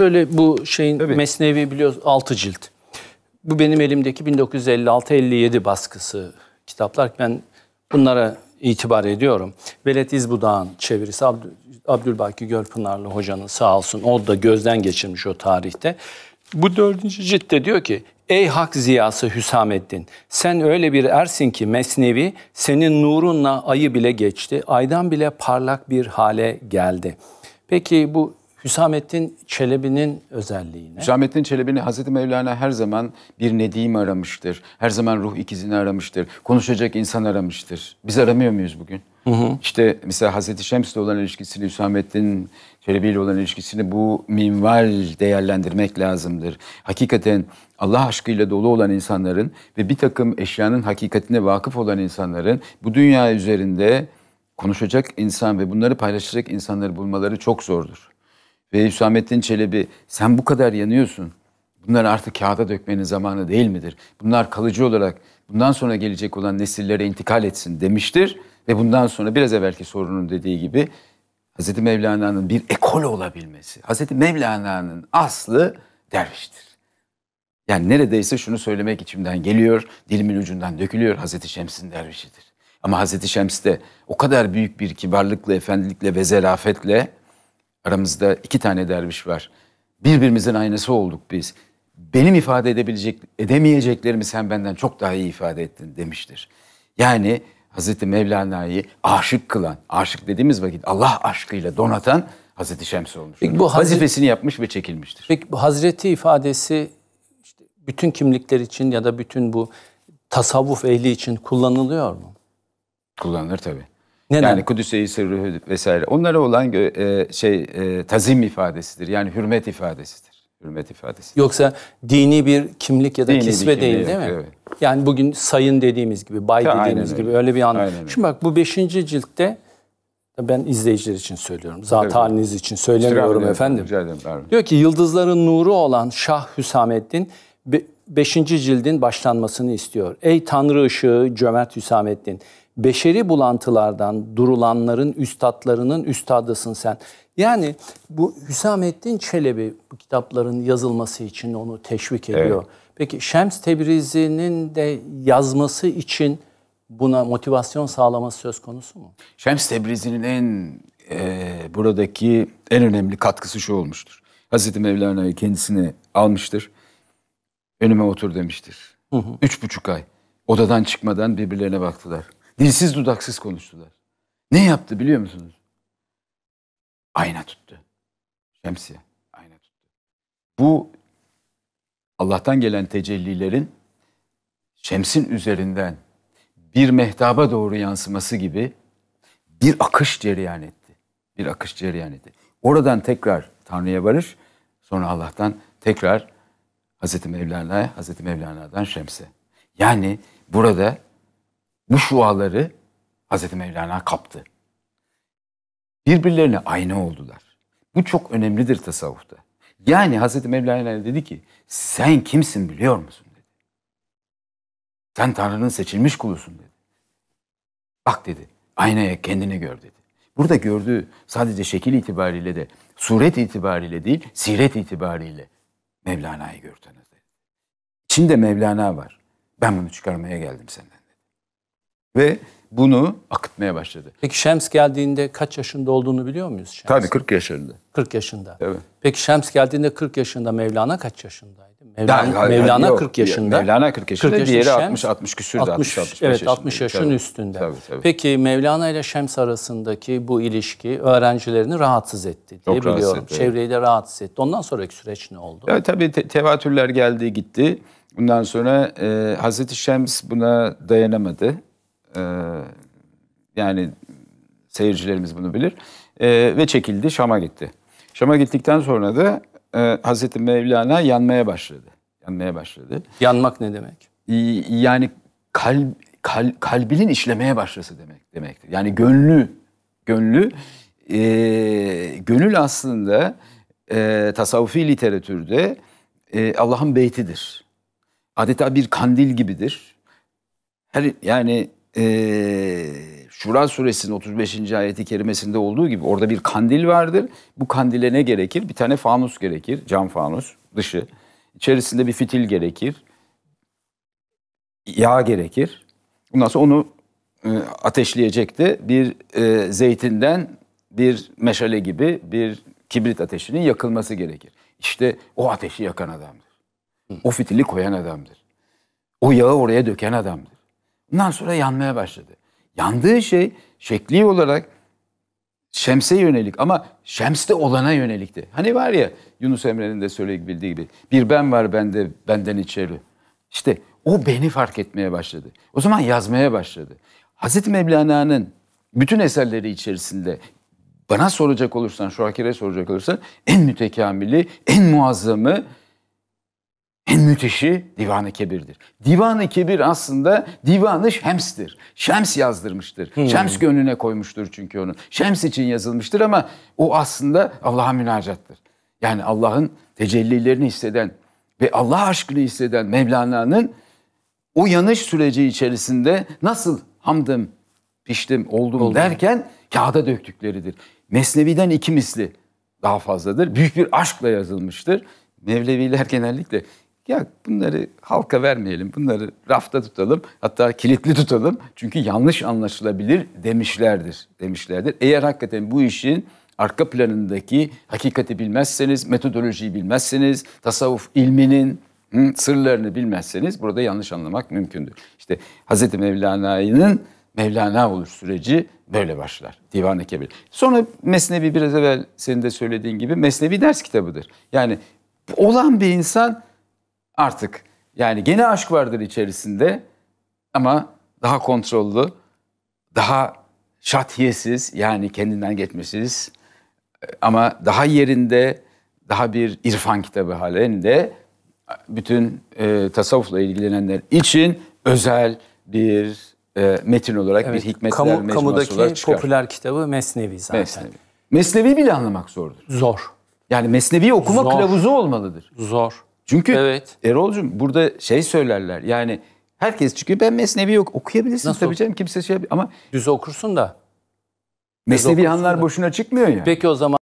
şöyle bu şeyin Tabii. Mesnevi biliyoruz 6 cilt. Bu benim elimdeki 1956-57 baskısı kitaplar. Ben bunlara itibar ediyorum. Velet İzbudağ'ın çevirisi Abdülbaki Gölpınarlı hocanın sağ olsun o da gözden geçirmiş o tarihte. Bu dördüncü ciltte diyor ki Ey hak ziyası Hüsamettin sen öyle bir ersin ki mesnevi senin nurunla ayı bile geçti aydan bile parlak bir hale geldi. Peki bu Hüsamettin Çelebi'nin özelliği Hüsamettin Çelebi'ni Hazreti Mevlana her zaman bir Nedim aramıştır. Her zaman ruh ikizini aramıştır. Konuşacak insan aramıştır. Biz aramıyor muyuz bugün? Hı hı. İşte mesela Hazreti Şems'le olan ilişkisini, Hüsamettin Çelebi ile olan ilişkisini bu minval değerlendirmek lazımdır. Hakikaten Allah aşkıyla dolu olan insanların ve bir takım eşyanın hakikatine vakıf olan insanların bu dünya üzerinde konuşacak insan ve bunları paylaşacak insanları bulmaları çok zordur ve Hüsamettin Çelebi sen bu kadar yanıyorsun. Bunları artık kağıda dökmenin zamanı değil midir? Bunlar kalıcı olarak bundan sonra gelecek olan nesillere intikal etsin demiştir. Ve bundan sonra biraz evvelki sorunun dediği gibi Hazreti Mevlana'nın bir ekol olabilmesi. Hazreti Mevlana'nın aslı derviştir. Yani neredeyse şunu söylemek içimden geliyor, dilimin ucundan dökülüyor Hazreti Şems'in dervişidir. Ama Hazreti Şems de o kadar büyük bir kibarlıkla, efendilikle ve zerafetle Aramızda iki tane derviş var. Birbirimizin aynası olduk biz. Benim ifade edebilecek, edemeyeceklerimi sen benden çok daha iyi ifade ettin demiştir. Yani Hazreti Mevlana'yı aşık kılan, aşık dediğimiz vakit Allah aşkıyla donatan Hazreti Şems olmuş. Peki bu Hazreti, vazifesini yapmış ve çekilmiştir. Peki bu Hazreti ifadesi işte bütün kimlikler için ya da bütün bu tasavvuf ehli için kullanılıyor mu? Kullanılır tabii. Neden? Yani Kudüs'e sırrı vesaire. Onlara olan e, şey e, tazim ifadesidir. Yani hürmet ifadesidir. Hürmet ifadesi. Yoksa dini bir kimlik ya da dini kisve kimlik, değil değil mi? Evet. Yani bugün sayın dediğimiz gibi, bay Ta, dediğimiz gibi öyle, öyle bir anlam. Şimdi bak bu beşinci ciltte ben izleyiciler için söylüyorum. Zat haliniz için söylemiyorum Sıra efendim. Ederim, Diyor ki yıldızların nuru olan Şah Hüsamettin 5. cildin başlanmasını istiyor. Ey Tanrı ışığı Cömert Hüsamettin, beşeri bulantılardan durulanların üstadlarının üstadısın sen. Yani bu Hüsamettin Çelebi bu kitapların yazılması için onu teşvik ediyor. Evet. Peki Şems Tebrizi'nin de yazması için buna motivasyon sağlaması söz konusu mu? Şems Tebrizi'nin en e, buradaki en önemli katkısı şu olmuştur. Hazreti Mevlana'yı kendisine almıştır önüme otur demiştir. Hı hı. Üç buçuk ay odadan çıkmadan birbirlerine baktılar. Dilsiz dudaksız konuştular. Ne yaptı biliyor musunuz? Ayna tuttu. Şemsiye ayna tuttu. Bu Allah'tan gelen tecellilerin şemsin üzerinden bir mehtaba doğru yansıması gibi bir akış cereyan etti. Bir akış cereyan etti. Oradan tekrar Tanrı'ya varış, sonra Allah'tan tekrar Hazreti Mevlana, Hazreti Mevlana'dan Şems'e. Yani burada bu şuaları Hazreti Mevlana kaptı. Birbirlerine ayna oldular. Bu çok önemlidir tasavvufta. Yani Hazreti Mevlana dedi ki sen kimsin biliyor musun dedi. Sen Tanrı'nın seçilmiş kulusun dedi. Bak dedi aynaya kendini gör dedi. Burada gördüğü sadece şekil itibariyle de suret itibariyle değil siret itibariyle Mevlana'yı gördünüz dedi. İçinde Mevlana var. Ben bunu çıkarmaya geldim senden dedi. Ve bunu akıtmaya başladı. Peki Şems geldiğinde kaç yaşında olduğunu biliyor muyuz? Şems? Tabii 40 yaşında. 40 yaşında. Evet. Peki Şems geldiğinde 40 yaşında Mevlana kaç yaşında? Mevlana, yani, Mevlana yok, 40 yaşında. Mevlana 40 yaşında, 40 yaşında diğeri Şems, 60 60 küsür 60, 60 65 Evet 60 yaşın tabii, üstünde. Tabii, tabii. Peki Mevlana ile Şems arasındaki bu ilişki öğrencilerini rahatsız etti diye Çok biliyorum. Etti, Çevreyi de rahatsız etti. Ondan sonraki süreç ne oldu? Ya, tabii te- tevatürler geldi gitti. Bundan sonra e, Hazreti Şems buna dayanamadı. E, yani seyircilerimiz bunu bilir. E, ve çekildi Şam'a gitti. Şam'a gittikten sonra da e, Hazreti Mevlana yanmaya başladı. Yanmaya başladı. Yanmak ne demek? Ee, yani kalp kal, kalbinin işlemeye başlası demek demektir. Yani gönlü gönlü e, gönül aslında e, tasavvufi literatürde e, Allah'ın beytidir. Adeta bir kandil gibidir. Her yani e, Şura suresinin 35. ayeti kerimesinde olduğu gibi orada bir kandil vardır. Bu kandile ne gerekir? Bir tane fanus gerekir. Cam fanus dışı. İçerisinde bir fitil gerekir. Yağ gerekir. Bundan sonra onu e, ateşleyecekti. Bir e, zeytinden bir meşale gibi bir kibrit ateşinin yakılması gerekir. İşte o ateşi yakan adamdır. O fitili koyan adamdır. O yağı oraya döken adamdır. Bundan sonra yanmaya başladı. Yandığı şey şekli olarak Şems'e yönelik ama Şems'te olana yönelikti. Hani var ya Yunus Emre'nin de söylediği bildiği gibi bir ben var bende benden içeri. İşte o beni fark etmeye başladı. O zaman yazmaya başladı. Hazreti Mevlana'nın bütün eserleri içerisinde bana soracak olursan, şu akire soracak olursan en mütekamili, en muazzamı en müthişi Divan-ı Kebir'dir. Divan-ı Kebir aslında Divan-ı Şems'tir. Şems yazdırmıştır. Hmm. Şems gönlüne koymuştur çünkü onu. Şems için yazılmıştır ama o aslında Allah'a münacattır. Yani Allah'ın tecellilerini hisseden ve Allah aşkını hisseden Mevlana'nın o yanış süreci içerisinde nasıl hamdım, piştim, oldum Oldu. derken kağıda döktükleridir. Mesnevi'den iki misli daha fazladır. Büyük bir aşkla yazılmıştır. Mevleviler genellikle ya bunları halka vermeyelim, bunları rafta tutalım, hatta kilitli tutalım. Çünkü yanlış anlaşılabilir demişlerdir, demişlerdir. Eğer hakikaten bu işin arka planındaki hakikati bilmezseniz, metodolojiyi bilmezseniz, tasavvuf ilminin sırlarını bilmezseniz burada yanlış anlamak mümkündür. İşte Hz. Mevlana'nın Mevlana olur süreci böyle başlar. Divan-ı Kebir. Sonra Mesnevi biraz evvel senin de söylediğin gibi Mesnevi ders kitabıdır. Yani olan bir insan artık yani gene aşk vardır içerisinde ama daha kontrollü, daha şatiyesiz yani kendinden geçmesiz e, ama daha yerinde, daha bir irfan kitabı halinde bütün e, tasavvufla ilgilenenler için özel bir e, metin olarak evet, bir hikmetler kamu, mecmuası olarak çıkar. popüler kitabı Mesnevi zaten. Mesnevi. Mesnevi bile anlamak zordur. Zor. Yani Mesnevi okuma Zor. kılavuzu olmalıdır. Zor. Çünkü evet. Erol'cum burada şey söylerler yani herkes çünkü ben Mesnevi yok okuyabilirsin Nasıl tabii canım kimse şey ama. Düz okursun da. Düz Mesnevi okursun hanlar da. boşuna çıkmıyor ya. Peki o zaman.